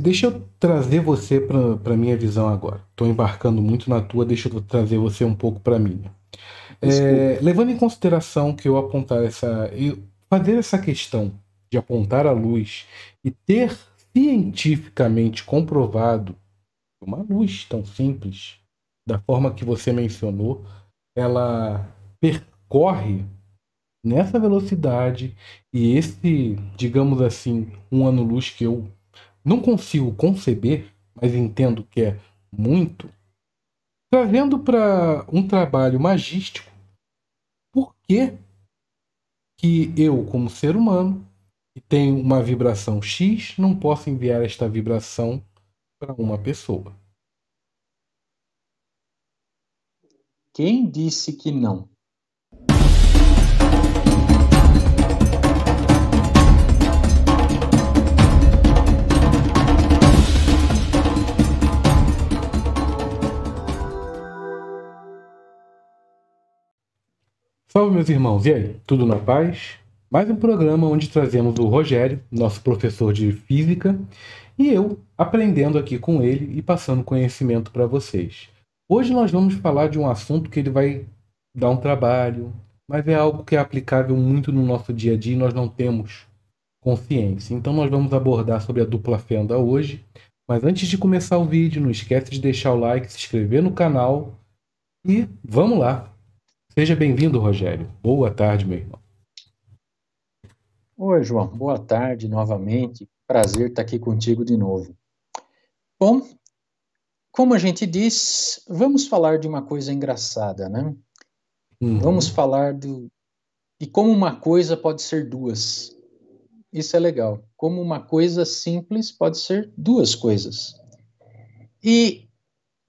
Deixa eu trazer você para a minha visão agora. Estou embarcando muito na tua, deixa eu trazer você um pouco para a minha. É, levando em consideração que eu apontar essa. Eu fazer essa questão de apontar a luz e ter cientificamente comprovado uma luz tão simples, da forma que você mencionou, ela percorre nessa velocidade e esse, digamos assim, um ano-luz que eu não consigo conceber, mas entendo que é muito, trazendo para um trabalho magístico, por que, que eu, como ser humano, que tenho uma vibração X, não posso enviar esta vibração para uma pessoa? Quem disse que não? Salve, meus irmãos! E aí, tudo na paz? Mais um programa onde trazemos o Rogério, nosso professor de física, e eu aprendendo aqui com ele e passando conhecimento para vocês. Hoje nós vamos falar de um assunto que ele vai dar um trabalho, mas é algo que é aplicável muito no nosso dia a dia e nós não temos consciência. Então nós vamos abordar sobre a dupla fenda hoje. Mas antes de começar o vídeo, não esquece de deixar o like, se inscrever no canal e vamos lá! Seja bem-vindo, Rogério. Boa tarde, meu irmão. Oi, João. Boa tarde novamente. Prazer estar aqui contigo de novo. Bom, como a gente diz, vamos falar de uma coisa engraçada, né? Uhum. Vamos falar do, de como uma coisa pode ser duas. Isso é legal. Como uma coisa simples pode ser duas coisas. E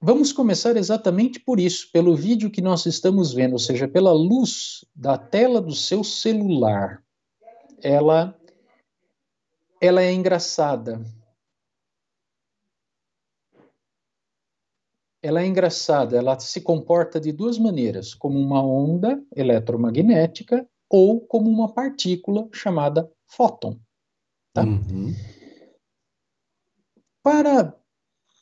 Vamos começar exatamente por isso, pelo vídeo que nós estamos vendo, ou seja, pela luz da tela do seu celular. Ela ela é engraçada. Ela é engraçada, ela se comporta de duas maneiras, como uma onda eletromagnética ou como uma partícula chamada fóton. Tá? Uhum. Para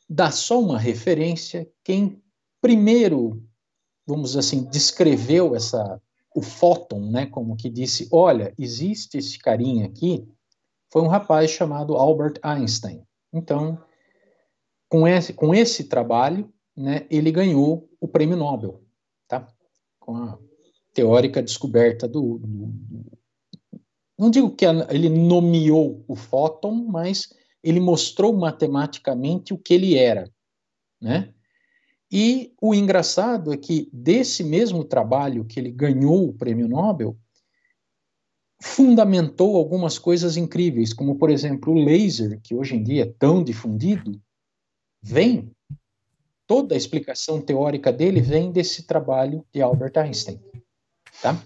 dá só uma referência. Quem primeiro, vamos assim, descreveu essa o fóton, né, como que disse, olha, existe esse carinha aqui, foi um rapaz chamado Albert Einstein. Então, com esse, com esse trabalho, né, ele ganhou o prêmio Nobel, tá? Com a teórica descoberta do, do não digo que ele nomeou o fóton, mas ele mostrou matematicamente o que ele era, né? E o engraçado é que desse mesmo trabalho que ele ganhou o prêmio Nobel, fundamentou algumas coisas incríveis, como por exemplo o laser, que hoje em dia é tão difundido, vem toda a explicação teórica dele vem desse trabalho de Albert Einstein, tá?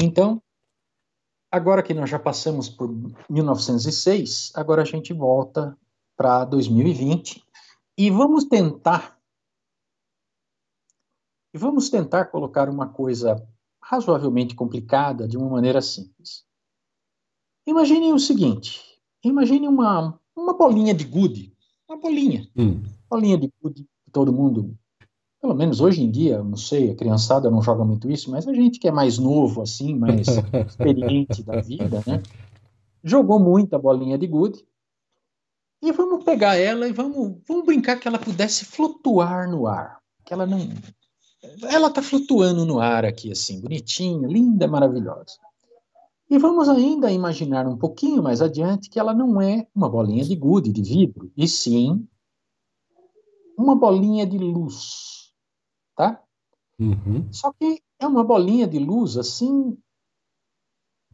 Então, Agora que nós já passamos por 1906, agora a gente volta para 2020 e vamos tentar e vamos tentar colocar uma coisa razoavelmente complicada de uma maneira simples. Imaginem o seguinte: imagine uma, uma bolinha de gude, uma bolinha, hum. bolinha de gude que todo mundo pelo menos hoje em dia, não sei, a criançada não joga muito isso, mas a gente que é mais novo, assim, mais experiente da vida, né? Jogou muito a bolinha de gude. E vamos pegar ela e vamos, vamos brincar que ela pudesse flutuar no ar. Que ela não. Ela tá flutuando no ar aqui, assim, bonitinha, linda, maravilhosa. E vamos ainda imaginar um pouquinho mais adiante que ela não é uma bolinha de gude, de vidro, e sim uma bolinha de luz tá? Uhum. Só que é uma bolinha de luz assim,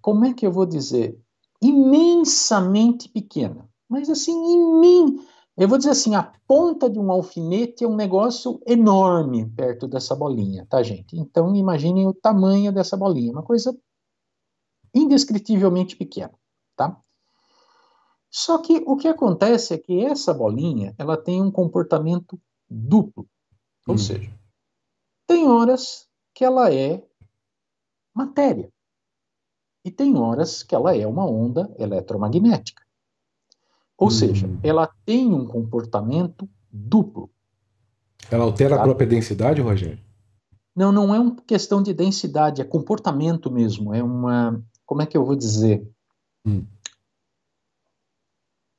como é que eu vou dizer? Imensamente pequena, mas assim, mim eu vou dizer assim, a ponta de um alfinete é um negócio enorme perto dessa bolinha, tá, gente? Então imaginem o tamanho dessa bolinha, uma coisa indescritivelmente pequena, tá? Só que o que acontece é que essa bolinha ela tem um comportamento duplo, ou hum. seja, tem horas que ela é matéria. E tem horas que ela é uma onda eletromagnética. Ou hum. seja, ela tem um comportamento duplo. Ela altera a própria tá? densidade, Rogério? Não, não é uma questão de densidade, é comportamento mesmo. É uma. Como é que eu vou dizer? Hum.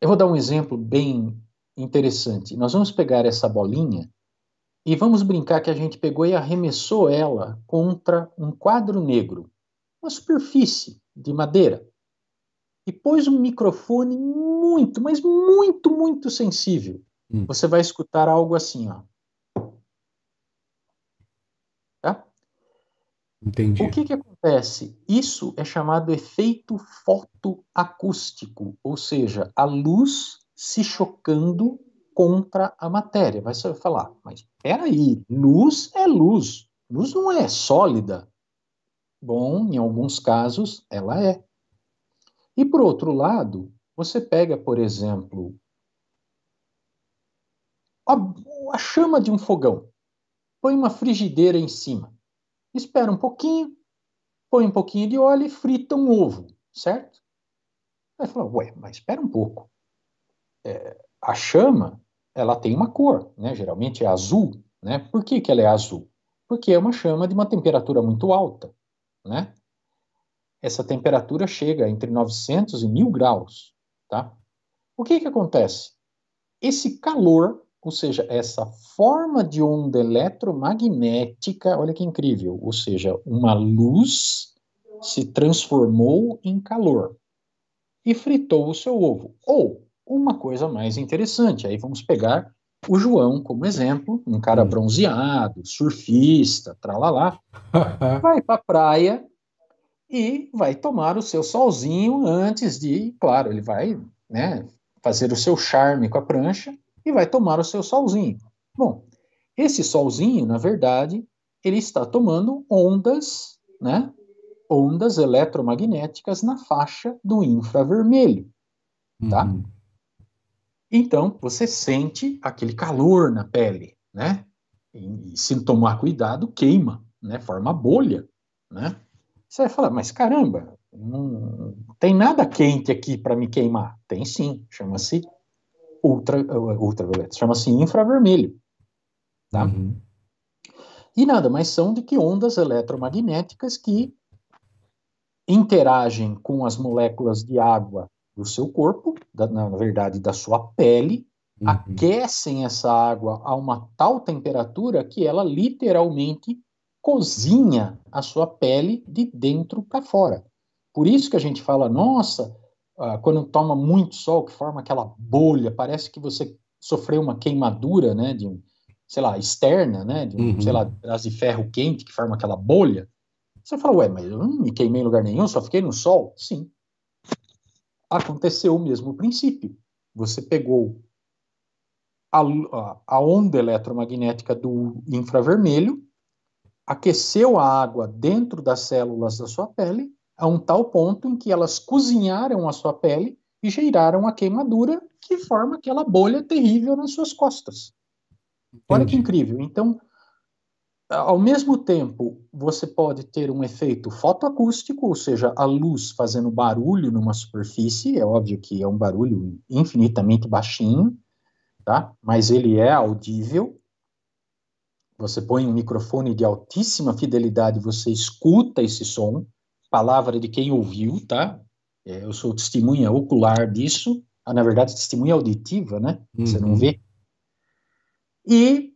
Eu vou dar um exemplo bem interessante. Nós vamos pegar essa bolinha e vamos brincar que a gente pegou e arremessou ela contra um quadro negro, uma superfície de madeira, e pôs um microfone muito, mas muito, muito sensível. Hum. Você vai escutar algo assim, ó. Tá? Entendi. O que, que acontece? Isso é chamado efeito fotoacústico, ou seja, a luz se chocando contra a matéria. vai você vai falar, mas peraí, luz é luz, luz não é sólida. Bom, em alguns casos ela é. E por outro lado, você pega, por exemplo, a, a chama de um fogão, põe uma frigideira em cima, espera um pouquinho, põe um pouquinho de óleo e frita um ovo, certo? Aí fala, ué, mas espera um pouco. É, a chama ela tem uma cor, né? geralmente é azul. Né? Por que, que ela é azul? Porque é uma chama de uma temperatura muito alta. Né? Essa temperatura chega entre 900 e 1000 graus. Tá? O que, que acontece? Esse calor, ou seja, essa forma de onda eletromagnética, olha que incrível, ou seja, uma luz se transformou em calor e fritou o seu ovo. Ou uma coisa mais interessante. Aí vamos pegar o João como exemplo, um cara hum. bronzeado, surfista, tralalá, vai para a praia e vai tomar o seu solzinho antes de, claro, ele vai né, fazer o seu charme com a prancha e vai tomar o seu solzinho. Bom, esse solzinho, na verdade, ele está tomando ondas, né, ondas eletromagnéticas na faixa do infravermelho, tá? Uhum. Então, você sente aquele calor na pele, né? E, e se tomar cuidado, queima, né? Forma bolha, né? Você vai falar, mas caramba, não tem nada quente aqui para me queimar. Tem sim, chama-se ultra, uh, ultravioleto, chama-se infravermelho, tá? Uhum. E nada mais são do que ondas eletromagnéticas que interagem com as moléculas de água do seu corpo, da, na verdade da sua pele, uhum. aquecem essa água a uma tal temperatura que ela literalmente cozinha a sua pele de dentro para fora. Por isso que a gente fala, nossa, ah, quando toma muito sol, que forma aquela bolha, parece que você sofreu uma queimadura, né, de um, sei lá, externa, né, de um, uhum. sei lá, gás de ferro quente que forma aquela bolha. Você fala, ué, mas eu não me queimei em lugar nenhum, só fiquei no sol? Sim, aconteceu o mesmo princípio. Você pegou a, a onda eletromagnética do infravermelho, aqueceu a água dentro das células da sua pele a um tal ponto em que elas cozinharam a sua pele e geraram a queimadura que forma aquela bolha terrível nas suas costas. Entendi. Olha que incrível. Então, ao mesmo tempo, você pode ter um efeito fotoacústico, ou seja, a luz fazendo barulho numa superfície, é óbvio que é um barulho infinitamente baixinho, tá? mas ele é audível. Você põe um microfone de altíssima fidelidade, você escuta esse som, palavra de quem ouviu, tá? É, eu sou testemunha ocular disso, ah, na verdade, testemunha auditiva, né? Uhum. Você não uhum. vê. E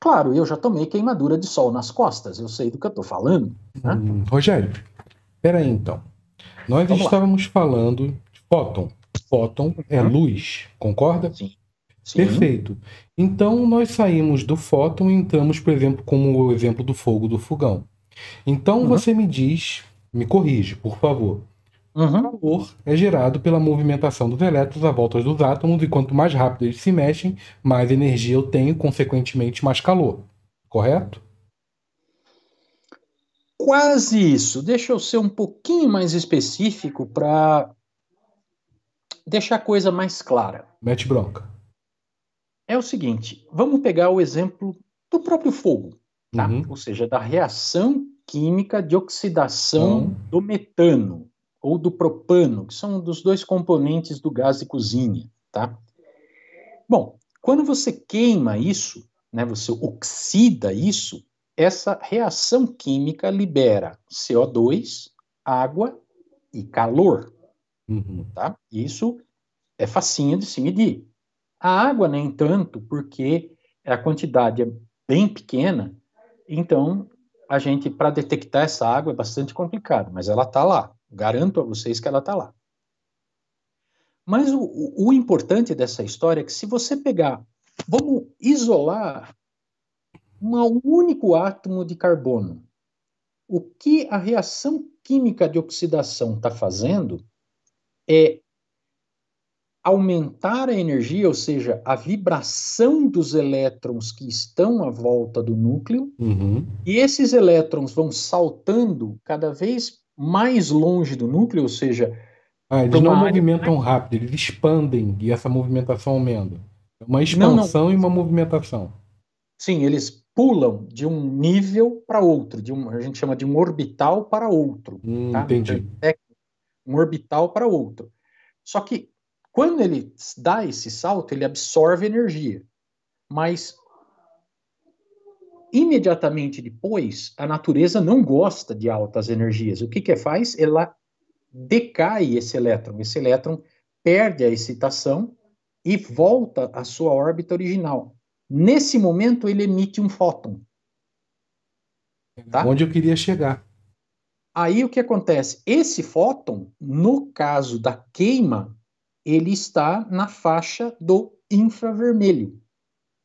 Claro, eu já tomei queimadura de sol nas costas, eu sei do que eu estou falando. Né? Hum, Rogério, peraí então. Nós Vamos estávamos lá. falando de fóton. Fóton é uhum. luz, concorda? Sim. Sim. Perfeito. Então nós saímos do fóton e entramos, por exemplo, como o exemplo do fogo do fogão. Então uhum. você me diz, me corrige, por favor. Uhum. O calor é gerado pela movimentação dos elétrons à volta dos átomos, e quanto mais rápido eles se mexem, mais energia eu tenho, consequentemente, mais calor. Correto? Quase isso. Deixa eu ser um pouquinho mais específico para deixar a coisa mais clara. Mete bronca. É o seguinte: vamos pegar o exemplo do próprio fogo, tá? Uhum. ou seja, da reação química de oxidação uhum. do metano ou do propano, que são um dos dois componentes do gás de cozinha, tá? Bom, quando você queima isso, né, você oxida isso, essa reação química libera CO2, água e calor, uhum. tá? Isso é facinho de se medir. A água, nem tanto, porque a quantidade é bem pequena, então a gente, para detectar essa água, é bastante complicado, mas ela está lá. Garanto a vocês que ela está lá. Mas o, o, importante dessa história é que se você pegar, vamos isolar um único átomo de carbono, o que a reação química de oxidação está fazendo é aumentar a energia, ou seja, a vibração dos elétrons que estão à volta do núcleo, uhum. e esses elétrons vão saltando cada vez mais longe do núcleo, ou seja. Ah, eles não movimentam rápido, eles expandem e essa movimentação aumenta. É uma expansão não, não. e uma movimentação. Sim, eles pulam de um nível para outro, de um, a gente chama de um orbital para outro. Hum, tá? Entendi. Então, é um orbital para outro. Só que quando ele dá esse salto, ele absorve energia. Mas imediatamente depois, a natureza não gosta de altas energias. O que, que faz? Ela decai esse elétron. Esse elétron perde a excitação e volta à sua órbita original. Nesse momento, ele emite um fóton. Tá? Onde eu queria chegar. Aí o que acontece? Esse fóton, no caso da queima, ele está na faixa do infravermelho,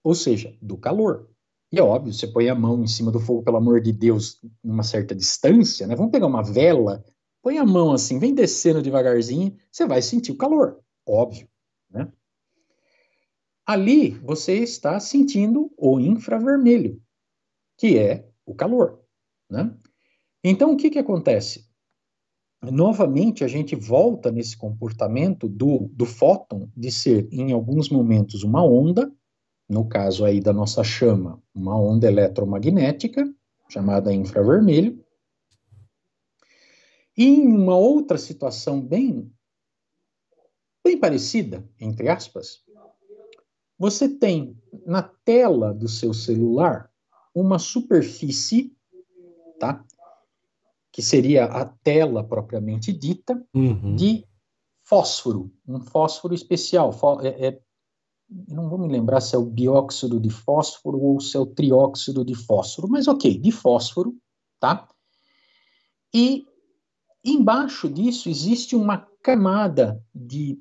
ou seja, do calor. E é óbvio, você põe a mão em cima do fogo, pelo amor de Deus, numa certa distância, né? Vamos pegar uma vela, põe a mão assim, vem descendo devagarzinho, você vai sentir o calor, óbvio, né? Ali você está sentindo o infravermelho, que é o calor, né? Então o que que acontece? Novamente a gente volta nesse comportamento do, do fóton de ser em alguns momentos uma onda no caso aí da nossa chama, uma onda eletromagnética, chamada infravermelho. E em uma outra situação bem, bem parecida, entre aspas, você tem na tela do seu celular uma superfície, tá? Que seria a tela propriamente dita, uhum. de fósforo, um fósforo especial. É, é, eu não vou me lembrar se é o bióxido de fósforo ou se é o trióxido de fósforo, mas ok, de fósforo, tá? E embaixo disso existe uma camada de,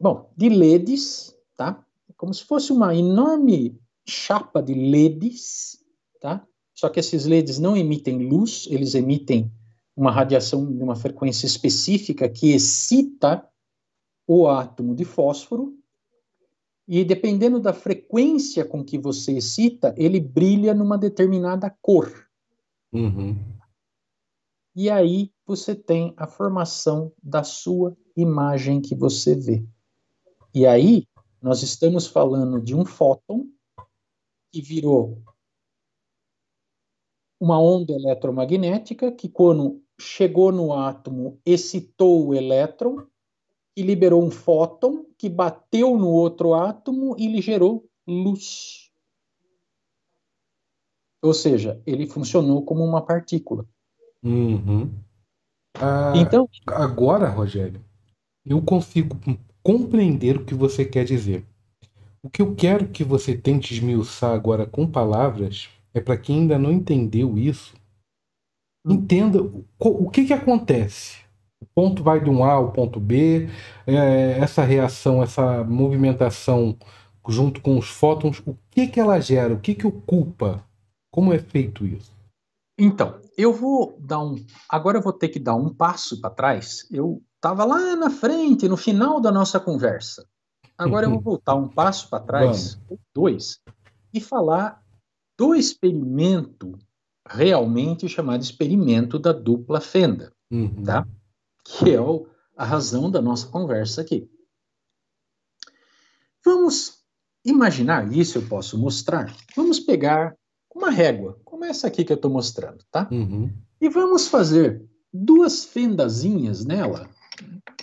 bom, de LEDs, tá? Como se fosse uma enorme chapa de LEDs, tá? Só que esses LEDs não emitem luz, eles emitem uma radiação de uma frequência específica que excita o átomo de fósforo, e dependendo da frequência com que você excita, ele brilha numa determinada cor. Uhum. E aí você tem a formação da sua imagem que você vê. E aí nós estamos falando de um fóton que virou uma onda eletromagnética que, quando chegou no átomo, excitou o elétron que liberou um fóton que bateu no outro átomo e lhe gerou luz. Ou seja, ele funcionou como uma partícula. Uhum. Ah, então, agora, Rogério, eu consigo compreender o que você quer dizer. O que eu quero que você tente esmiuçar agora com palavras é para quem ainda não entendeu isso, hum. entenda o, o que, que acontece o ponto vai de um A ao ponto B, é, essa reação, essa movimentação junto com os fótons, o que, que ela gera? O que, que ocupa? Como é feito isso? Então, eu vou dar um. Agora eu vou ter que dar um passo para trás. Eu estava lá na frente, no final da nossa conversa. Agora uhum. eu vou uhum. voltar um passo para trás, Vamos. dois, e falar do experimento realmente chamado experimento da dupla fenda. Uhum. Tá? que é o, a razão da nossa conversa aqui. Vamos imaginar, isso eu posso mostrar. Vamos pegar uma régua, como essa aqui que eu estou mostrando, tá? Uhum. E vamos fazer duas fendazinhas nela,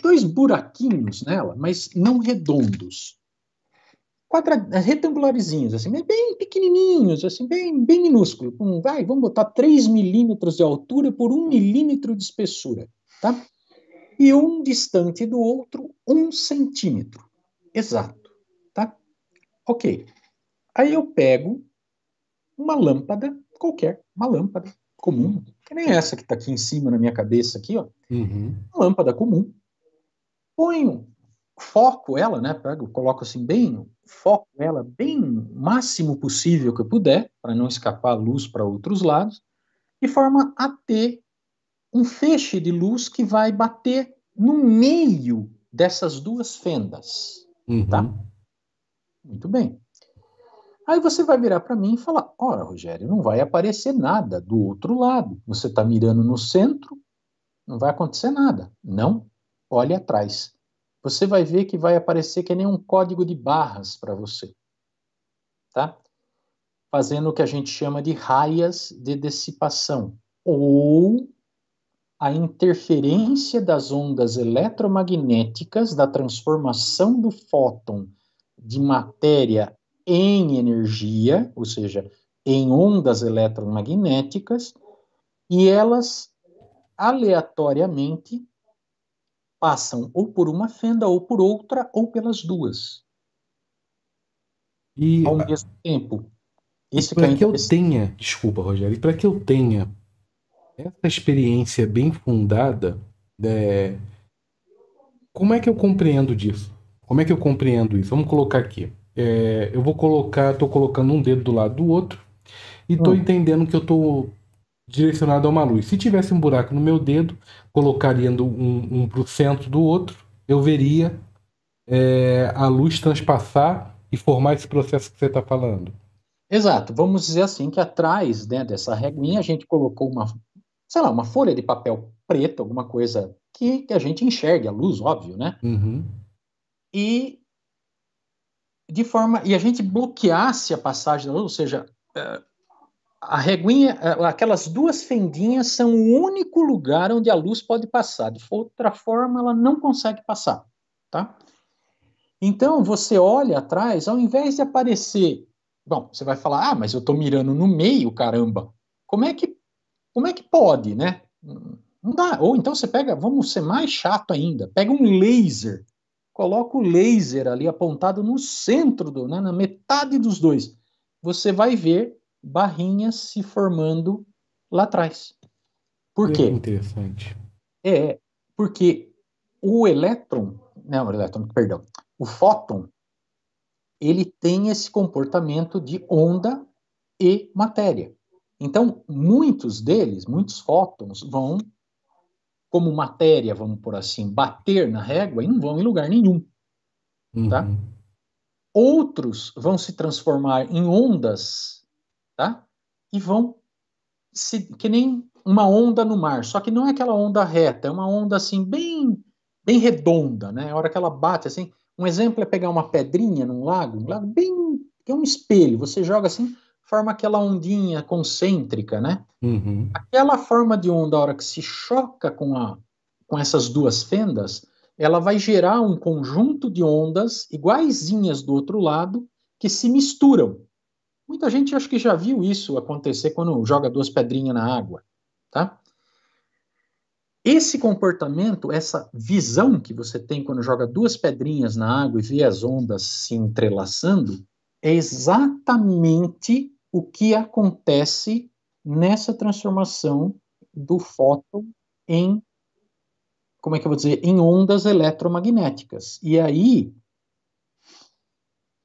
dois buraquinhos nela, mas não redondos. Quadra... retangularizinhos, assim, bem pequenininhos, assim, bem, bem minúsculo. Um, vai, vamos botar 3 milímetros de altura por 1 milímetro de espessura, tá? e um distante do outro um centímetro. Exato, tá? Ok. Aí eu pego uma lâmpada qualquer, uma lâmpada comum, que nem essa que está aqui em cima na minha cabeça aqui, ó. Uhum. Uma lâmpada comum. Ponho, foco ela, né? Pego, coloco assim bem, foco ela bem máximo possível que eu puder, para não escapar a luz para outros lados, de forma a ter um feixe de luz que vai bater no meio dessas duas fendas, tá? uhum. tá? Muito bem. Aí você vai virar para mim e falar: ora, Rogério, não vai aparecer nada do outro lado. Você está mirando no centro, não vai acontecer nada. Não, olhe atrás. Você vai ver que vai aparecer que nem um código de barras para você, tá? Fazendo o que a gente chama de raias de dissipação ou a interferência das ondas eletromagnéticas da transformação do fóton de matéria em energia, ou seja, em ondas eletromagnéticas, e elas aleatoriamente passam ou por uma fenda ou por outra ou pelas duas. E ao mesmo tempo. isso para que, é que eu tenha, desculpa, Rogério, para que eu tenha essa experiência bem fundada, é... como é que eu compreendo disso? Como é que eu compreendo isso? Vamos colocar aqui. É... eu vou colocar, estou colocando um dedo do lado do outro e estou hum. entendendo que eu estou direcionado a uma luz. Se tivesse um buraco no meu dedo, colocaria um, um para o centro do outro, eu veria é, a luz transpassar e formar esse processo que você está falando. Exato, vamos dizer assim que atrás né, dessa reguinha a gente colocou uma, sei lá, uma folha de papel preta, alguma coisa que, que a gente enxergue, a luz, óbvio, né? Uhum. E de forma e a gente bloqueasse a passagem da luz, ou seja, é, a reguinha, é, aquelas duas fendinhas são o único lugar onde a luz pode passar. De outra forma, ela não consegue passar, tá? Então você olha atrás, ao invés de aparecer, bom, você vai falar, ah, mas eu estou mirando no meio, caramba. Como é que como é que pode, né? Não dá. Ou então você pega, vamos ser mais chato ainda, pega um laser, coloca o laser ali apontado no centro, do, né, na metade dos dois. Você vai ver barrinhas se formando lá atrás. Por quê? É interessante. É, porque o elétron, não, o elétron, perdão, o fóton, ele tem esse comportamento de onda e matéria. Então, muitos deles, muitos fótons, vão, como matéria, vamos por assim, bater na régua e não vão em lugar nenhum. Tá? Uhum. Tá? Outros vão se transformar em ondas tá? e vão, se, que nem uma onda no mar, só que não é aquela onda reta, é uma onda assim, bem, bem redonda. Né? A hora que ela bate, assim, um exemplo é pegar uma pedrinha num lago, um lago bem. é um espelho, você joga assim forma aquela ondinha concêntrica, né? Uhum. Aquela forma de onda, a hora que se choca com, a, com essas duas fendas, ela vai gerar um conjunto de ondas iguaizinhas do outro lado que se misturam. Muita gente acho que já viu isso acontecer quando joga duas pedrinhas na água, tá? Esse comportamento, essa visão que você tem quando joga duas pedrinhas na água e vê as ondas se entrelaçando, é exatamente o que acontece nessa transformação do fóton em como é que eu vou dizer, em ondas eletromagnéticas. E aí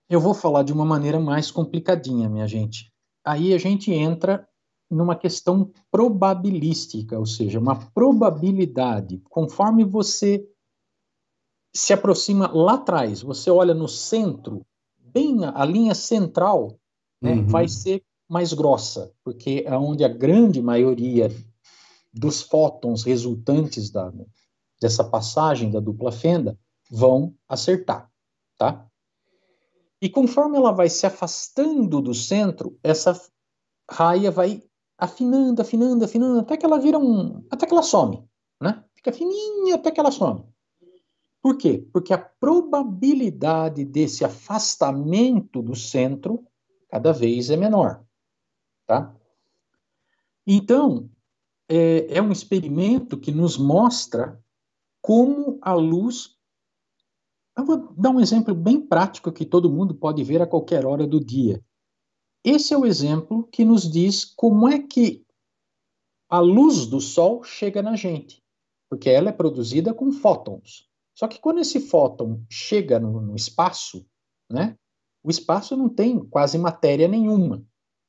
eu vou falar de uma maneira mais complicadinha, minha gente. Aí a gente entra numa questão probabilística, ou seja, uma probabilidade. Conforme você se aproxima lá atrás, você olha no centro, bem a linha central né, uhum. vai ser mais grossa, porque é onde a grande maioria dos fótons resultantes da, dessa passagem da dupla fenda vão acertar, tá? E conforme ela vai se afastando do centro, essa raia vai afinando, afinando, afinando, até que ela vira um, até que ela some, né? Fica fininha até que ela some. Por quê? Porque a probabilidade desse afastamento do centro cada vez é menor. Tá? Então, é, é um experimento que nos mostra como a luz. Eu vou dar um exemplo bem prático que todo mundo pode ver a qualquer hora do dia. Esse é o exemplo que nos diz como é que a luz do Sol chega na gente, porque ela é produzida com fótons. Só que quando esse fóton chega no, no espaço, né, o espaço não tem quase matéria nenhuma.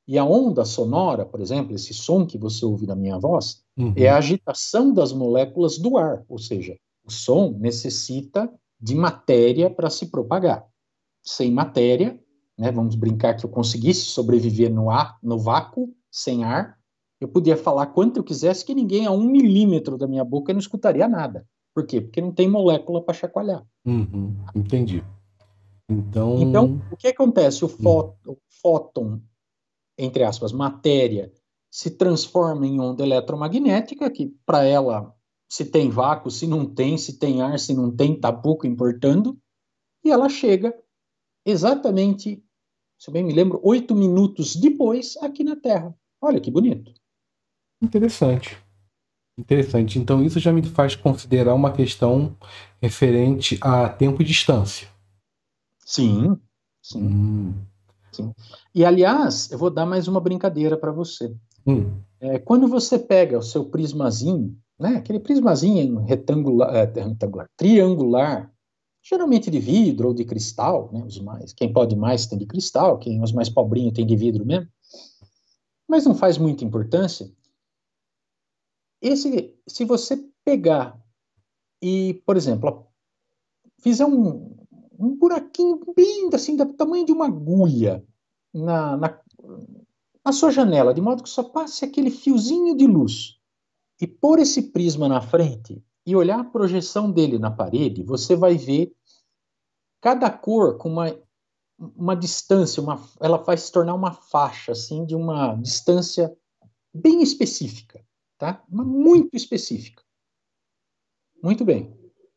E a onda sonora, por exemplo, esse som que você ouve na minha voz, é uhum. é a agitação das moléculas do ar, ou seja, o som necessita de matéria para se propagar. Sem matéria, né, vamos brincar que eu conseguisse sobreviver no, ar, no vácuo, sem ar, eu podia falar quanto eu quisesse que ninguém a um milímetro da minha boca não escutaria nada. Por quê? Porque não tem molécula para chacoalhar. Uhum, entendi. Então, então o que acontece? O, hum. fó o fóton, entre aspas, matéria, se transforma em onda eletromagnética, que para ela se tem vácuo, se não tem, se tem ar, se não tem, tá pouco importando, e ela chega exatamente, se eu bem me lembro, oito minutos depois aqui na Terra. Olha que bonito. Interessante. Interessante. Então isso já me faz considerar uma questão referente a tempo e distância. Sim, sim. Hum. sim. E, aliás, eu vou dar mais uma brincadeira para você. Hum. É, quando você pega o seu prismazinho, né, aquele prismazinho retangular, é, retangular, triangular, geralmente de vidro ou de cristal, né, os mais, quem pode mais tem de cristal, quem os mais pobrinhos tem de vidro mesmo, mas não faz muita importância. Esse, se você pegar e, por exemplo, fizer um, um buraquinho bem assim, do tamanho de uma agulha na, na, na sua janela, de modo que só passe aquele fiozinho de luz. E pôr esse prisma na frente e olhar a projeção dele na parede, você vai ver cada cor com uma, uma distância, uma, ela vai se tornar uma faixa assim de uma distância bem específica, tá? Mas muito específica. Muito bem.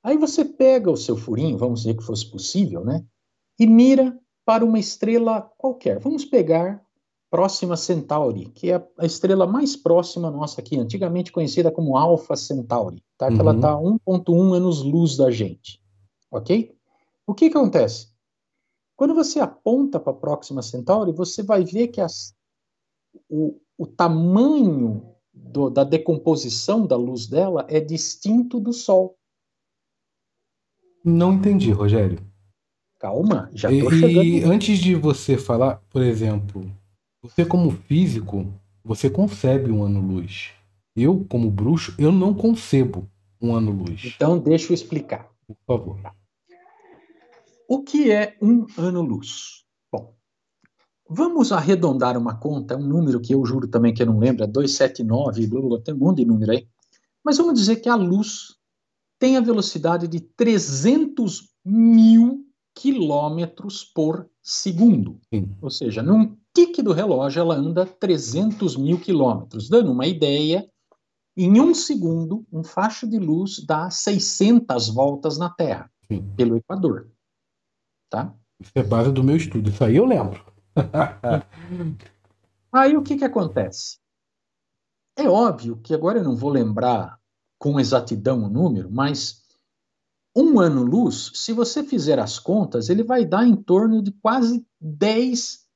Aí você pega o seu furinho, vamos dizer que fosse possível, né? E mira para uma estrela qualquer. Vamos pegar Próxima Centauri, que é a estrela mais próxima nossa aqui, antigamente conhecida como Alpha Centauri, tá? Que uhum. ela está 1.1 anos-luz da gente, ok? O que, que acontece? Quando você aponta para Próxima Centauri, você vai ver que as, o, o tamanho do, da decomposição da luz dela é distinto do Sol. Não entendi, Rogério. Calma, já tô chegando. E antes de você falar, por exemplo, você como físico, você concebe um ano-luz. Eu, como bruxo, eu não concebo um ano-luz. Então, deixa eu explicar. Por favor. Tá. O que é um ano-luz? Bom, vamos arredondar uma conta, um número que eu juro também que eu não lembro, é 279, blá, blá, blá, tem um monte de número aí. Mas vamos dizer que a luz tem a velocidade de 300 mil quilômetros por segundo. Sim. Ou seja, num tique do relógio, ela anda 300 mil quilômetros. Dando uma ideia, em um segundo, um facho de luz dá 600 voltas na Terra, Sim. pelo Equador. Tá? Isso é base do meu estudo, isso aí eu lembro. aí o que, que acontece? É óbvio que agora eu não vou lembrar com exatidão o número, mas um ano-luz, se você fizer as contas, ele vai dar em torno de quase 10,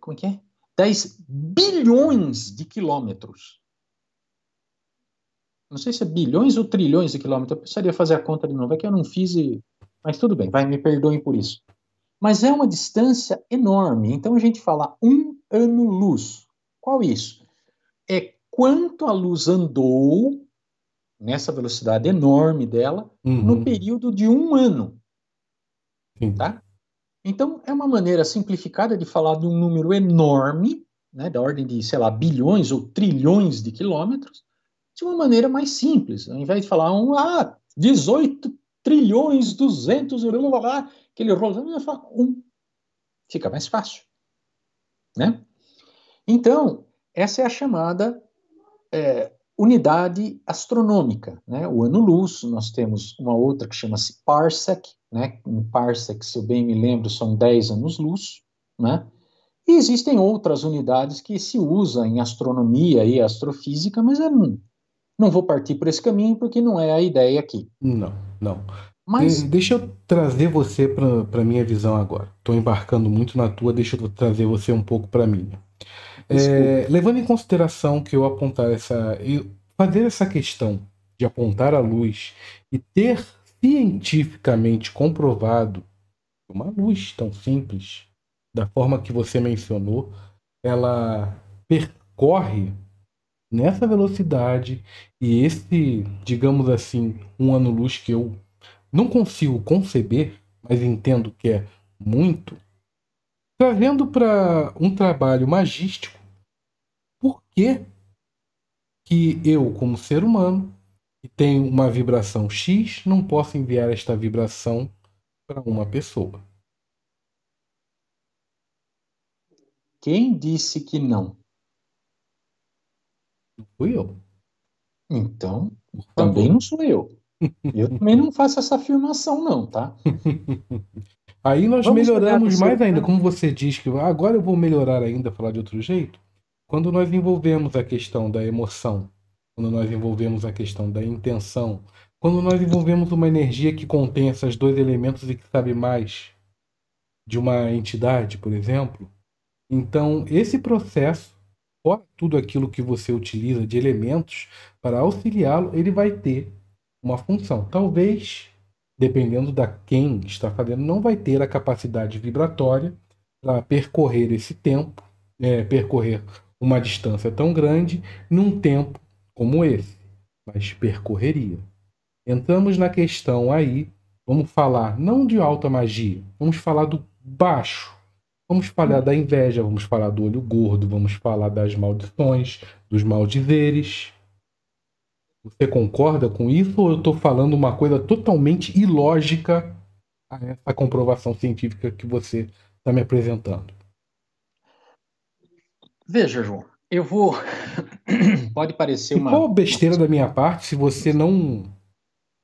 como é? 10 é? bilhões de quilômetros. Não sei se é bilhões ou trilhões de quilômetros, eu precisaria fazer a conta de novo, é que eu não fiz, e... mas tudo bem, vai, me perdoem por isso. Mas é uma distância enorme, então a gente fala um ano-luz. Qual isso? É quanto a luz andou nessa velocidade enorme dela, uhum. no período de um ano. Sim. Tá? Então, é uma maneira simplificada de falar de um número enorme, né, da ordem de, sei lá, bilhões ou trilhões de quilômetros, de uma maneira mais simples. Ao invés de falar um, ah, 18 trilhões, 200, blá, blá, blá, aquele rolo, falo um. Fica mais fácil. Né? Então, essa é a chamada é, unidade astronômica, né? O ano-luz, nós temos uma outra que chama-se parsec, né? Um parsec, se eu bem me lembro, são 10 anos-luz, né? E existem outras unidades que se usa em astronomia e astrofísica, mas eu não, não vou partir por esse caminho porque não é a ideia aqui. Não, não. Mas deixa eu trazer você para minha visão agora. Estou embarcando muito na tua, deixa eu trazer você um pouco para minha. É, levando em consideração que eu apontar essa. Eu fazer essa questão de apontar a luz e ter cientificamente comprovado uma luz tão simples, da forma que você mencionou, ela percorre nessa velocidade e esse, digamos assim, um ano-luz que eu não consigo conceber, mas entendo que é muito, trazendo tá para um trabalho magístico, por que, que eu, como ser humano, que tenho uma vibração X, não posso enviar esta vibração para uma pessoa? Quem disse que não? Não fui eu. Então, também não sou eu. Eu também não faço essa afirmação, não, tá? Aí nós Vamos melhoramos mais ainda, como você diz que agora eu vou melhorar ainda, falar de outro jeito. Quando nós envolvemos a questão da emoção, quando nós envolvemos a questão da intenção, quando nós envolvemos uma energia que contém esses dois elementos e que sabe mais de uma entidade, por exemplo, então esse processo fora tudo aquilo que você utiliza de elementos para auxiliá-lo, ele vai ter uma função. Talvez, dependendo da quem está fazendo, não vai ter a capacidade vibratória para percorrer esse tempo, é, percorrer uma distância tão grande num tempo como esse, mas percorreria. Entramos na questão aí, vamos falar não de alta magia, vamos falar do baixo. Vamos falar da inveja, vamos falar do olho gordo, vamos falar das maldições, dos maldizeres. Você concorda com isso ou eu estou falando uma coisa totalmente ilógica a essa comprovação científica que você está me apresentando? Veja, João, eu vou. Pode parecer uma. qual besteira da minha parte se você não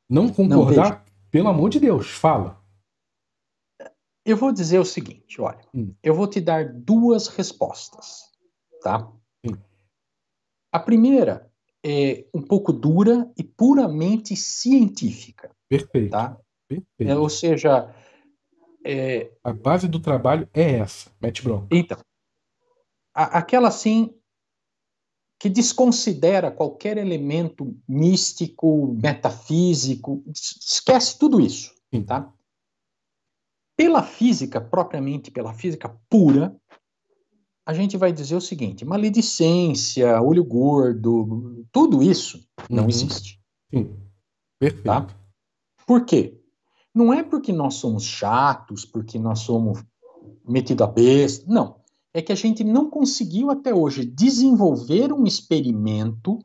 não concordar? Não, pelo amor de Deus, fala. Eu vou dizer o seguinte, olha, hum. eu vou te dar duas respostas, tá? A primeira é, um pouco dura e puramente científica. Perfeito. Tá? É, perfeito. É, ou seja, é... a base do trabalho é essa, Matt Brown. Então, a, aquela assim que desconsidera qualquer elemento místico, metafísico, esquece tudo isso, Sim. tá? Pela física propriamente, pela física pura, a gente vai dizer o seguinte: maledicência, olho gordo, tudo isso não uhum. existe. Sim. Perfeito. Tá? Por quê? Não é porque nós somos chatos, porque nós somos metido a besta. Não. É que a gente não conseguiu até hoje desenvolver um experimento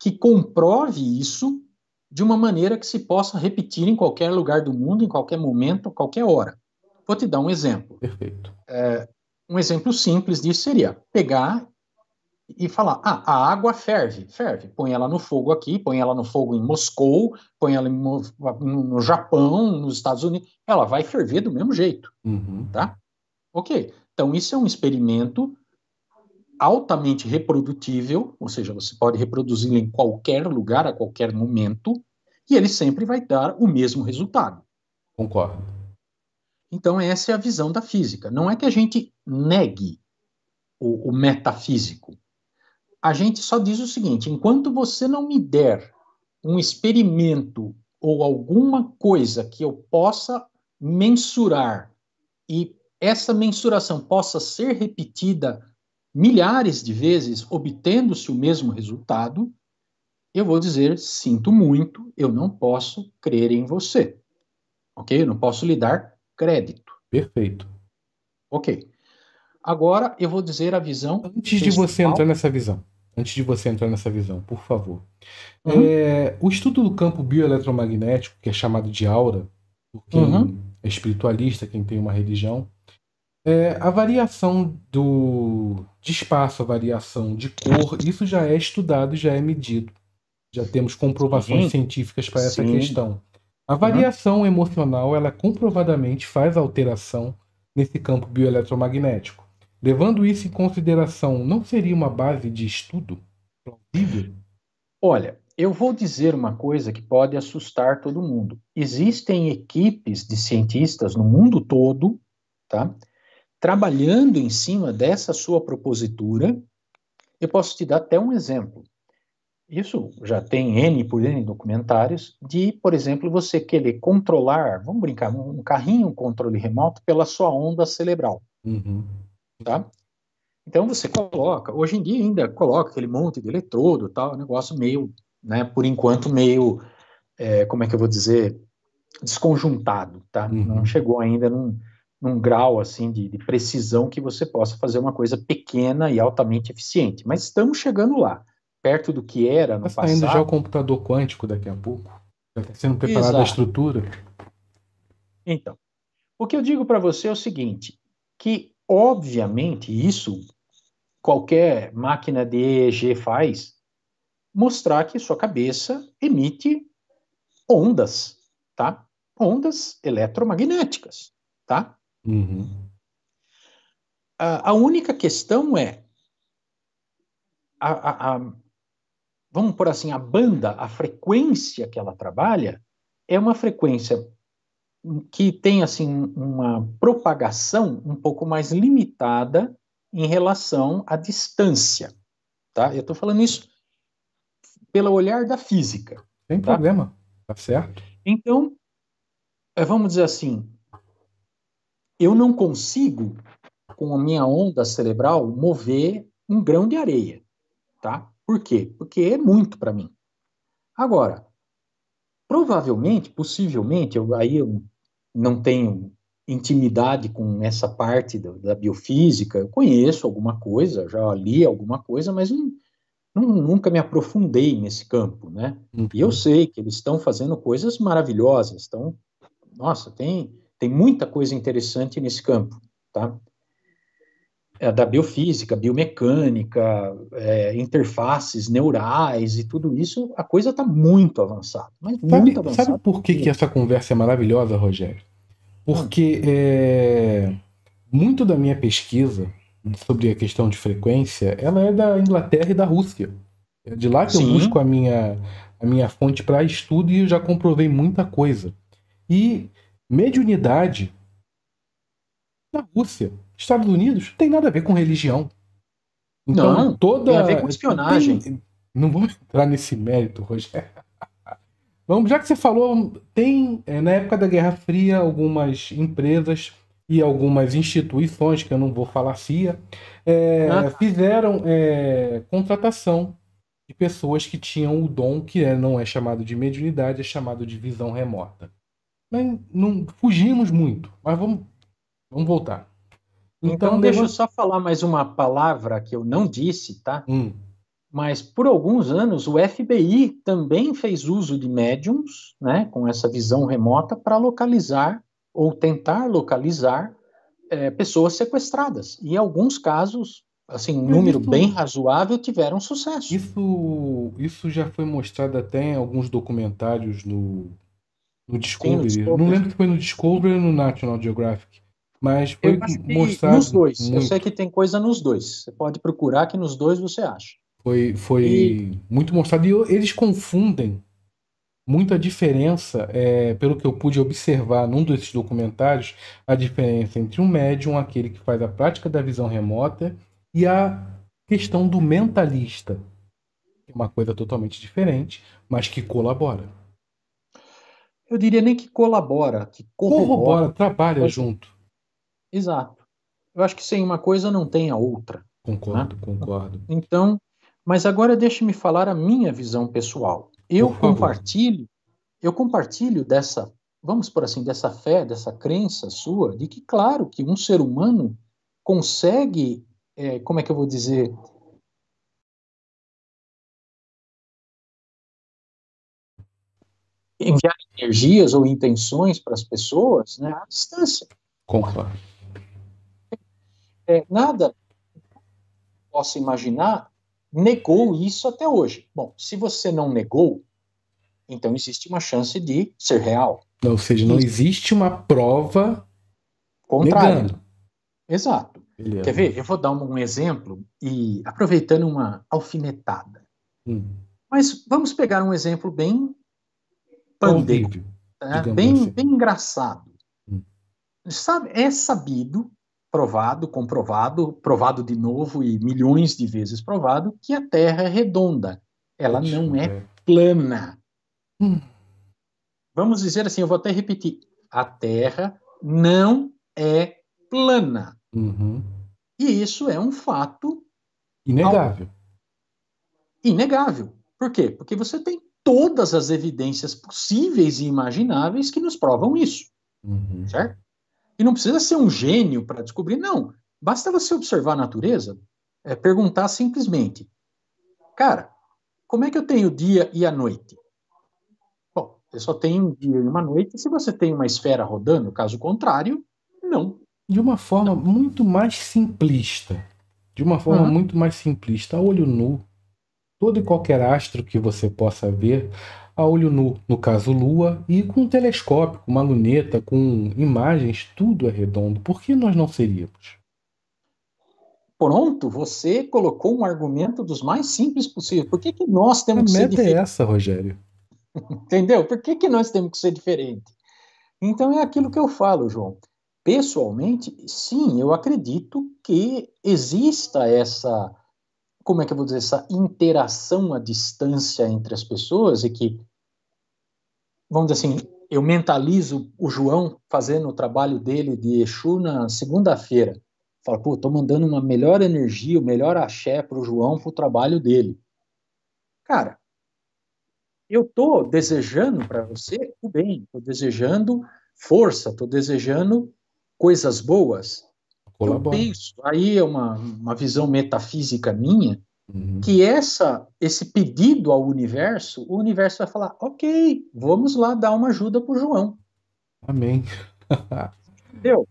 que comprove isso de uma maneira que se possa repetir em qualquer lugar do mundo, em qualquer momento, qualquer hora. Vou te dar um exemplo. Perfeito. É, um exemplo simples disso seria pegar e falar: ah, a água ferve, ferve, põe ela no fogo aqui, põe ela no fogo em Moscou, põe ela no, no Japão, nos Estados Unidos, ela vai ferver do mesmo jeito, uhum. tá? Ok, então isso é um experimento altamente reprodutível, ou seja, você pode reproduzi-lo em qualquer lugar, a qualquer momento, e ele sempre vai dar o mesmo resultado. Concordo. Então, essa é a visão da física. Não é que a gente negue o, o metafísico. A gente só diz o seguinte: enquanto você não me der um experimento ou alguma coisa que eu possa mensurar e essa mensuração possa ser repetida milhares de vezes, obtendo-se o mesmo resultado, eu vou dizer: sinto muito, eu não posso crer em você. Ok? Eu não posso lhe dar crédito. Perfeito. Ok. Agora eu vou dizer a visão. Antes de você entrar nessa visão, antes de você entrar nessa visão, por favor. Uhum. É, o estudo do campo bioeletromagnético, que é chamado de aura, porque uhum. é espiritualista, quem tem uma religião, é, a variação do, de espaço, a variação de cor, isso já é estudado, já é medido. Já temos comprovações científicas para essa Sim. questão. A variação uhum. emocional ela comprovadamente faz alteração nesse campo bioeletromagnético. Levando isso em consideração, não seria uma base de estudo plausível? Olha, eu vou dizer uma coisa que pode assustar todo mundo. Existem equipes de cientistas no mundo todo, tá? Trabalhando em cima dessa sua propositura. Eu posso te dar até um exemplo. Isso já tem N por N documentários de, por exemplo, você querer controlar, vamos brincar, um carrinho, um controle remoto pela sua onda cerebral. Uhum. Tá? Então você coloca, hoje em dia ainda coloca aquele monte de eletrodo, tal, negócio meio, né, por enquanto meio, é, como é que eu vou dizer, desconjuntado, tá? Uhum. Não chegou ainda num, num grau assim de, de precisão que você possa fazer uma coisa pequena e altamente eficiente, mas estamos chegando lá perto do que era no Está passado. Está indo já o computador quântico daqui a pouco. Já está sendo preparada Exato. a estrutura. Então, o que eu digo para você é o seguinte, que obviamente isso qualquer máquina de EEG faz, mostrar que sua cabeça emite ondas, tá? Ondas eletromagnéticas, tá? Uhum. A, a, única questão é a, a, vamos por assim, a banda, a frequência que ela trabalha é uma frequência que tem assim uma propagação um pouco mais limitada em relação à distância, tá? Eu estou falando isso pelo olhar da física. Sem tá? problema, tá certo? Então, é, vamos dizer assim, eu não consigo com a minha onda cerebral mover um grão de areia, tá? Por quê? Porque é muito para mim. Agora, provavelmente, possivelmente, eu, aí eu não tenho intimidade com essa parte da, da, biofísica, eu conheço alguma coisa, já li alguma coisa, mas não, não, nunca me aprofundei nesse campo, né? Uhum. E eu uhum. sei que eles estão fazendo coisas maravilhosas, Então, nossa, tem, tem muita coisa interessante nesse campo, tá? é, da biofísica, biomecânica, é, interfaces neurais e tudo isso, a coisa está muito avançada. Mas sabe, muito avançada. Sabe por que, que essa conversa é maravilhosa, Rogério? Porque hum. é, muito da minha pesquisa sobre a questão de frequência, ela é da Inglaterra e da Rússia. É de lá que Sim. eu busco a minha, a minha fonte para estudo e eu já comprovei muita coisa. E mediunidade na Rússia Estados Unidos tem nada a ver com religião. Então, não, toda... tem a ver com espionagem. Tem... Não vamos entrar nesse mérito, Rogério. Vamos, já que você falou, tem eh, na época da Guerra Fria algumas empresas e algumas instituições, que eu não vou falar CIA, é, ah, tá. fizeram é, contratação de pessoas que tinham o dom, que é, não é chamado de mediunidade, é chamado de visão remota. Mas não fugimos muito, mas vamos, vamos voltar. Então, então deixa eu só falar mais uma palavra que eu não disse, tá? Hum. Mas por alguns anos o FBI também fez uso de médiums, né, com essa visão remota, para localizar ou tentar localizar é, pessoas sequestradas. E em alguns casos, assim, um número isso, bem razoável tiveram sucesso. Isso, isso já foi mostrado até em alguns documentários no, no Discovery. Sim, no Discovery. Não lembro se foi no Discovery ou no National Geographic mas foi mostrado. Nos dois. Muito. Eu sei que tem coisa nos dois. Você pode procurar que nos dois você acha. Foi, foi e... muito mostrado. E eles confundem muita diferença, é, pelo que eu pude observar num desses documentários, a diferença entre um médium, aquele que faz a prática da visão remota, e a questão do mentalista. É uma coisa totalmente diferente, mas que colabora. Eu diria nem que colabora, que corrobora. corrobora trabalha mas... junto. Exato. Eu acho que sem uma coisa não tem a outra. Concordo, né? concordo. Então, mas agora deixe-me falar a minha visão pessoal. Eu compartilho, eu compartilho dessa, vamos por assim, dessa fé, dessa crença sua, de que claro que um ser humano consegue, é, como é que eu vou dizer, enviar energias ou intenções para as pessoas né, à distância. Concordo é, nada posso imaginar negou isso até hoje. Bom, se você não negou, então existe uma chance de ser real. Ou seja, não existe uma prova contrária. Negando. Exato. Beleza. Quer ver? Eu vou dar um exemplo e aproveitando uma alfinetada. Hum. Mas vamos pegar um exemplo bem pandêmico, né? bem, assim. bem engraçado. Hum. Sabe, é sabido provado, comprovado, provado de novo e milhões de vezes provado, que a Terra é redonda. Ela Deixa não é ver. plana. Hum. Vamos dizer assim, eu vou até repetir: a Terra não é plana. Uhum. E isso é um fato inegável. Ao... Inegável. Por quê? Porque você tem todas as evidências possíveis e imagináveis que nos provam isso. Uhum. Certo? E não precisa ser um gênio para descobrir, não. Basta você observar a natureza, é, perguntar simplesmente: Cara, como é que eu tenho o dia e a noite? Bom, eu só tenho um dia e uma noite se você tem uma esfera rodando, caso contrário, não. De uma forma não. muito mais simplista. De uma forma uhum. muito mais simplista, a olho nu, todo e qualquer astro que você possa ver a olho nu, no caso lua, e com um telescópio, com uma luneta, com imagens, tudo é redondo. Por que nós não seríamos? Pronto, você colocou um argumento dos mais simples possível. Por que, que nós temos a que ser é diferente? A é essa, Rogério. Entendeu? Por que, que nós temos que ser diferente? Então é aquilo que eu falo, João. Pessoalmente, sim, eu acredito que exista essa como é que eu vou dizer, essa interação à distância entre as pessoas e que, vamos dizer assim, eu mentalizo o João fazendo o trabalho dele de Exu na segunda-feira. Falo, pô, tô mandando uma melhor energia, o melhor axé para o João, para o trabalho dele. Cara, eu tô desejando para você o bem, tô desejando força, tô desejando coisas boas. Tá colabora. Eu penso, aí é uma, uma visão metafísica minha, uhum. que essa, esse pedido ao universo, o universo vai falar, ok, vamos lá dar uma ajuda para João. Amém. Entendeu?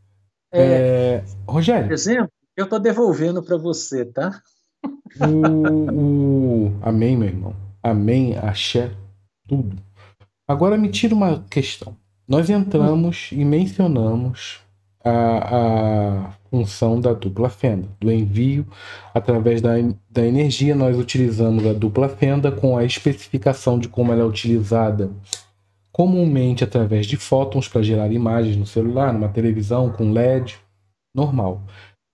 É, é, Rogério. Por exemplo, eu estou devolvendo para você, tá? O, o, amém, meu irmão. Amém, axé, tudo. Agora me tira uma questão. Nós entramos e mencionamos a, a função da dupla fenda, do envio através da, da energia. Nós utilizamos a dupla fenda com a especificação de como ela é utilizada comumente através de fótons para gerar imagens no celular, numa televisão com LED, normal.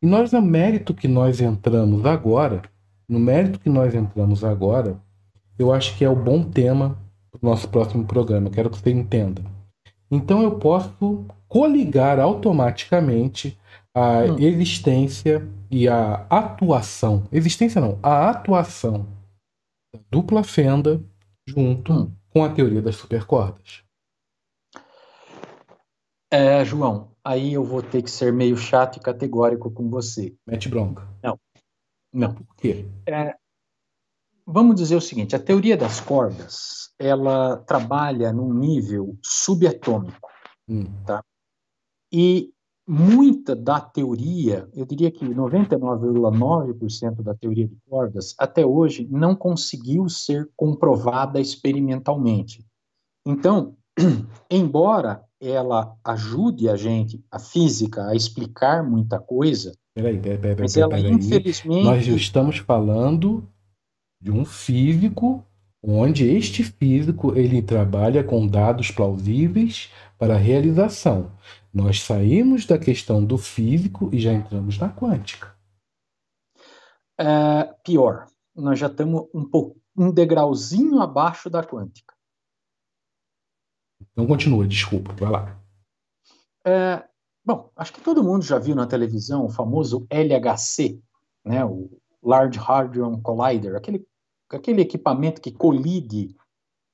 E nós, no mérito que nós entramos agora, no mérito que nós entramos agora, eu acho que é o bom tema para o nosso próximo programa. quero que você entenda. Então eu posso coligar automaticamente a hum. existência e a atuação. Existência não, a atuação da dupla fenda junto hum. com a teoria das supercordas. É, João, aí eu vou ter que ser meio chato e categórico com você. Mete bronca. Não. Não. Por quê? É, vamos dizer o seguinte: a teoria das cordas ela trabalha num nível subatômico, hum. tá? E muita da teoria, eu diria que 99,9% da teoria de cordas até hoje não conseguiu ser comprovada experimentalmente. Então, embora ela ajude a gente, a física, a explicar muita coisa. Peraí, peraí, peraí. peraí, peraí, Mas ela, infelizmente. Nós estamos falando de um físico, onde este físico ele trabalha com dados plausíveis para a realização. Nós saímos da questão do físico e já entramos na quântica. É, pior, nós já estamos um, pouco, um degrauzinho abaixo da quântica. Então continua, desculpa, vai lá. É, bom, acho que todo mundo já viu na televisão o famoso LHC, né, o Large Hadron Collider, aquele, aquele equipamento que colide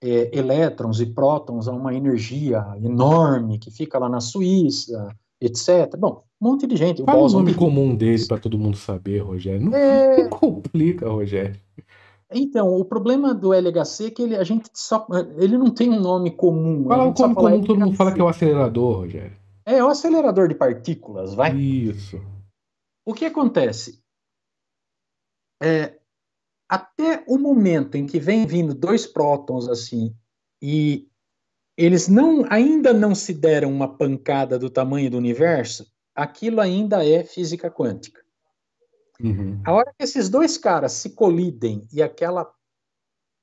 é, elétrons e prótons a uma energia enorme que fica lá na Suíça, etc. Bom, um monte de gente. Qual o nome de... comum dele para todo mundo saber, Rogério? Não, é... não, complica, Rogério. Então, o problema do LHC é que ele, a gente só, ele não tem um nome comum. Fala o nome comum, LHC. todo mundo fala que é o acelerador, Rogério. É, é, o acelerador de partículas, vai? Isso. O que acontece? é, até o momento em que vem vindo dois prótons assim e eles não ainda não se deram uma pancada do tamanho do universo, aquilo ainda é física quântica. Uhum. A hora que esses dois caras se colidem e aquela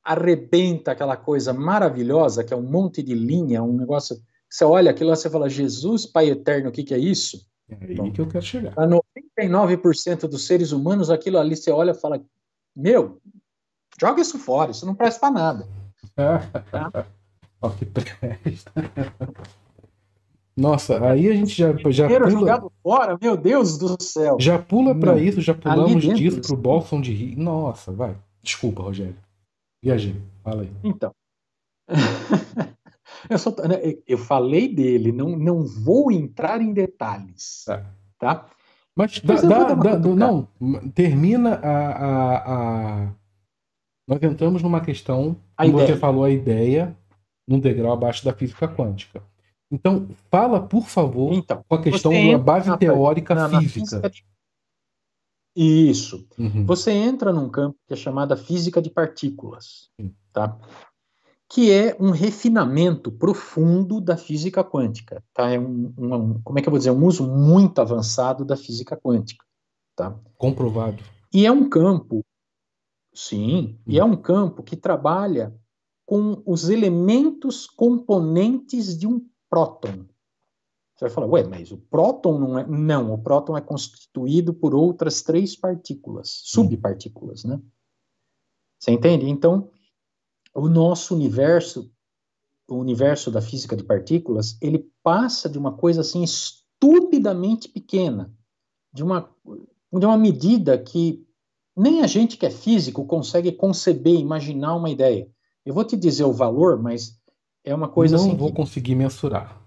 arrebenta aquela coisa maravilhosa que é um monte de linha, um negócio você olha aquilo lá, você fala, Jesus, Pai Eterno, o que, que é isso? É aí Bom, que eu quero chegar. Tá no, 39% dos seres humanos, aquilo ali você olha e fala: Meu, joga isso fora, isso não presta para nada. Ó, que presta. Nossa, aí a gente já, já pula. jogado fora, meu Deus do céu. Já pula para isso, já pulamos disso pro Bolson de Rio. Nossa, vai. Desculpa, Rogério. Viajei, fala aí. Então. eu, só, né, eu falei dele, não, não vou entrar em detalhes. É. Tá. tá? Mas, mas dá, dá, dá não, termina a, a, a, Nós entramos numa questão, a como ideia. você falou a ideia, num degrau abaixo da física quântica. Então, fala, por favor, então, com a questão da base na, teórica na, física. Na de... Isso. Uhum. Você entra num campo que é chamada física de partículas. Tá? que é um refinamento profundo da física quântica, tá? É um, um, como é que eu vou dizer, um uso muito avançado da física quântica, tá? Comprovado. E é um campo, sim, e é hum. um campo que trabalha com os elementos componentes de um próton. Você vai falar, ué, mas o próton não é. Não, o próton é constituído por outras três partículas, hum. subpartículas, né? Você entende? Então, o nosso universo, o universo da física de partículas, ele passa de uma coisa assim estupidamente pequena, de uma, de uma medida que nem a gente que é físico consegue conceber, imaginar uma ideia. Eu vou te dizer o valor, mas é uma coisa não assim. Não vou que... conseguir mensurar.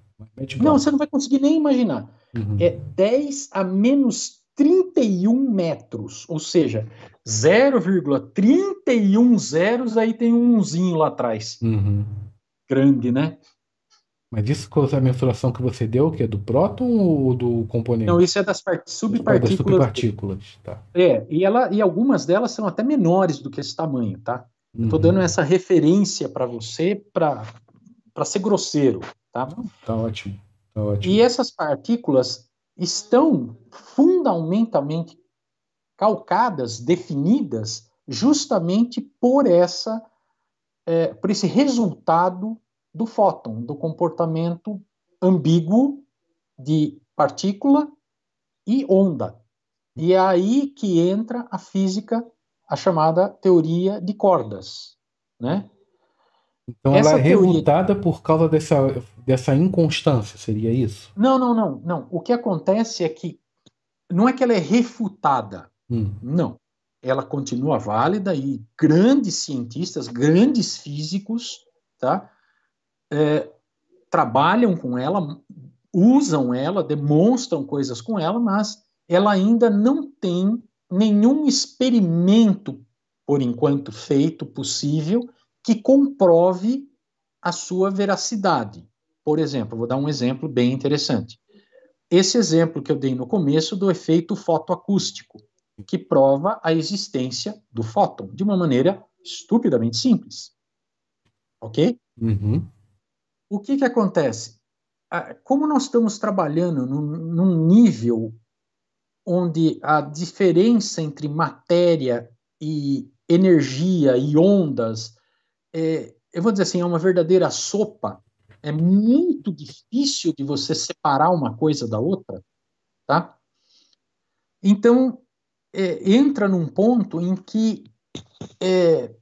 Não, você não vai conseguir nem imaginar. Uhum. É 10 a menos 31 metros, ou seja, 0,31 zeros, aí tem um zinho lá atrás. Uhum. Grande, né? Mas isso com a mensuração que você deu, que é do próton ou do componente? Não, isso é das é subpartículas. Das subpartículas, tá. É, e, ela, e algumas delas são até menores do que esse tamanho, tá? Uhum. Estou dando essa referência para você, para ser grosseiro, tá? Tá ótimo, tá ótimo. E essas partículas, estão fundamentalmente calcadas, definidas, justamente por essa, é, por esse resultado do fóton, do comportamento ambíguo de partícula e onda. E é aí que entra a física, a chamada teoria de cordas, né? Então Essa ela é teoria... por causa dessa, dessa inconstância, seria isso? Não, não, não, não. O que acontece é que não é que ela é refutada. Hum. Não. Ela continua válida e grandes cientistas, grandes físicos, tá? É, trabalham com ela, usam ela, demonstram coisas com ela, mas ela ainda não tem nenhum experimento, por enquanto, feito possível que comprove a sua veracidade. Por exemplo, vou dar um exemplo bem interessante. Esse exemplo que eu dei no começo do efeito fotoacústico, que prova a existência do fóton de uma maneira estupidamente simples. Ok? Uhum. O que, que acontece? Ah, como nós estamos trabalhando num, num nível onde a diferença entre matéria e energia e ondas é, eu vou dizer assim, é uma verdadeira sopa. É muito difícil de você separar uma coisa da outra, tá? Então é, entra num ponto em que é,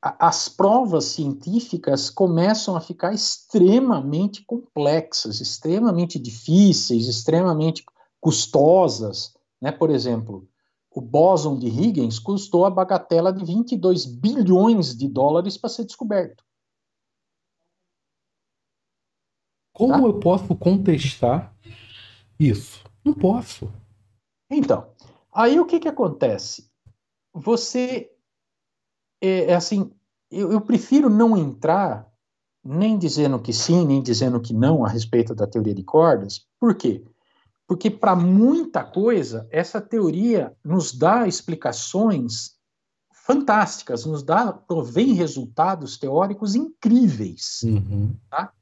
as provas científicas começam a ficar extremamente complexas, extremamente difíceis, extremamente custosas. Né? Por exemplo, o bóson de Higgins custou a bagatela de 22 bilhões de dólares para ser descoberto. Como tá? eu posso contestar isso? Não posso. Então, aí o que, que acontece? Você, é, é assim, eu, eu prefiro não entrar nem dizendo que sim, nem dizendo que não a respeito da teoria de cordas. Por quê? Porque para muita coisa, essa teoria nos dá explicações fantásticas, nos dá, provém resultados teóricos incríveis. Uhum. Tá?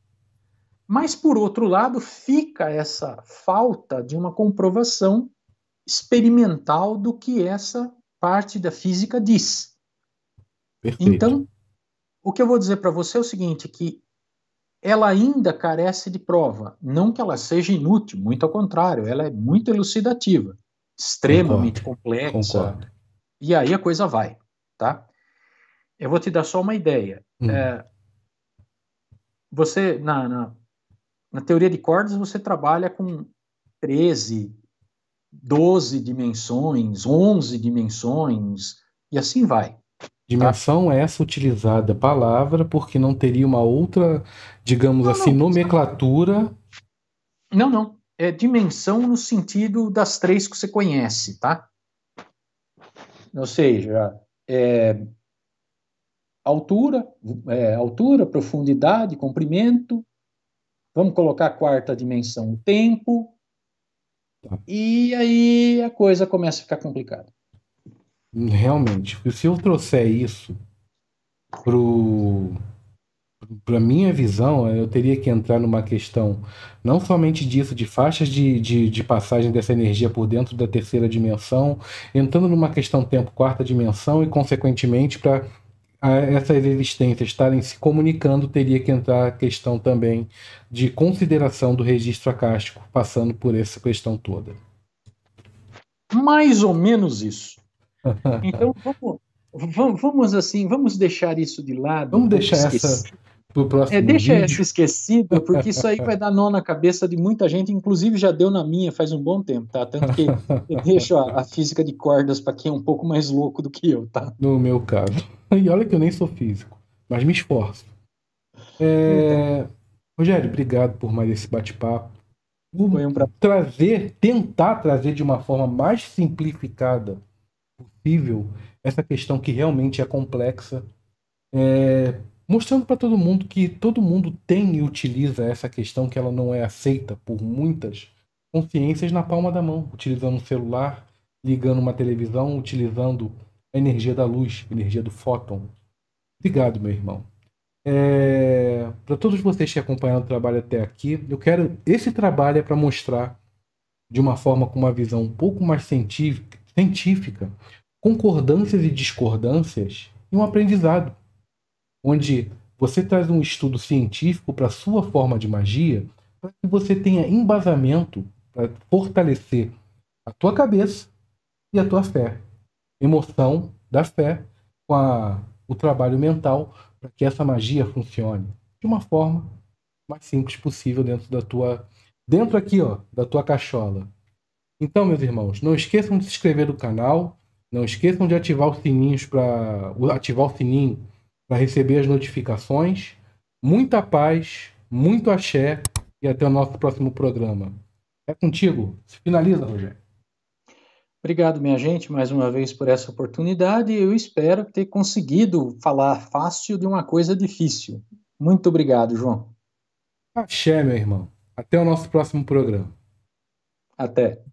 Mas, por outro lado, fica essa falta de uma comprovação experimental do que essa parte da física diz. Perfeito. Então, o que eu vou dizer para você é o seguinte, que ela ainda carece de prova. Não que ela seja inútil, muito ao contrário, ela é muito elucidativa, extremamente concordo, complexa. Concordo. E aí a coisa vai, tá? Eu vou te dar só uma ideia. Hum. É, você, na, na, na teoria de cordas, você trabalha com 13, 12 dimensões, 11 dimensões, e assim vai. Dimensão tá. É essa utilizada palavra porque não teria uma outra, digamos não, assim, não, nomenclatura. Não, não. É dimensão no sentido das três que você conhece, tá? Ou seja, é, altura, é, altura, profundidade, comprimento. Vamos colocar a quarta dimensão, o tempo. Tá. E aí a coisa começa a ficar complicada. Realmente. Se eu trouxer isso pro para minha visão, eu teria que entrar numa questão não somente disso, de faixas de, de, de, passagem dessa energia por dentro da terceira dimensão, entrando numa questão tempo quarta dimensão e, consequentemente, para essas existências estarem se comunicando, teria que entrar a questão também de consideração do registro acástico, passando por essa questão toda. Mais ou menos isso. Então, vamos, vamos, assim, vamos deixar isso de lado. Vamos deixar esquecido. essa pro próximo é, Deixa vídeo. essa esquecida, porque isso aí vai dar nó na cabeça de muita gente, inclusive já deu na minha faz um bom tempo, tá? Tanto que eu deixo a, a física de cordas para quem é um pouco mais louco do que eu, tá? No meu caso. E olha que eu nem sou físico, mas me esforço. É... Então. Rogério, obrigado por mais esse bate-papo. um Trazer, tentar trazer de uma forma mais simplificada possível essa questão que realmente é complexa, é, mostrando para todo mundo que todo mundo tem e utiliza essa questão que ela não é aceita por muitas consciências na palma da mão, utilizando um celular, ligando uma televisão, utilizando a energia da luz, a energia do fóton. Obrigado, meu irmão. É, para todos vocês que acompanharam o trabalho até aqui, eu quero esse trabalho é para mostrar de uma forma com uma visão um pouco mais científica, científica concordâncias e discordâncias e um aprendizado, onde você traz um estudo científico para a sua forma de magia, para que você tenha embasamento para fortalecer a tua cabeça e a tua fé. Emoção da fé com a, o trabalho mental para que essa magia funcione de uma forma mais simples possível dentro da tua dentro aqui, ó, da tua cachola. Então, meus irmãos, não esqueçam de se inscrever no canal, não esqueçam de ativar os sininhos para ativar o sininho para receber as notificações. Muita paz, muito axé e até o nosso próximo programa. É contigo. Se finaliza, Rogério. Obrigado, minha gente, mais uma vez por essa oportunidade. Eu espero ter conseguido falar fácil de uma coisa difícil. Muito obrigado, João. Axé, meu irmão. Até o nosso próximo programa. Até.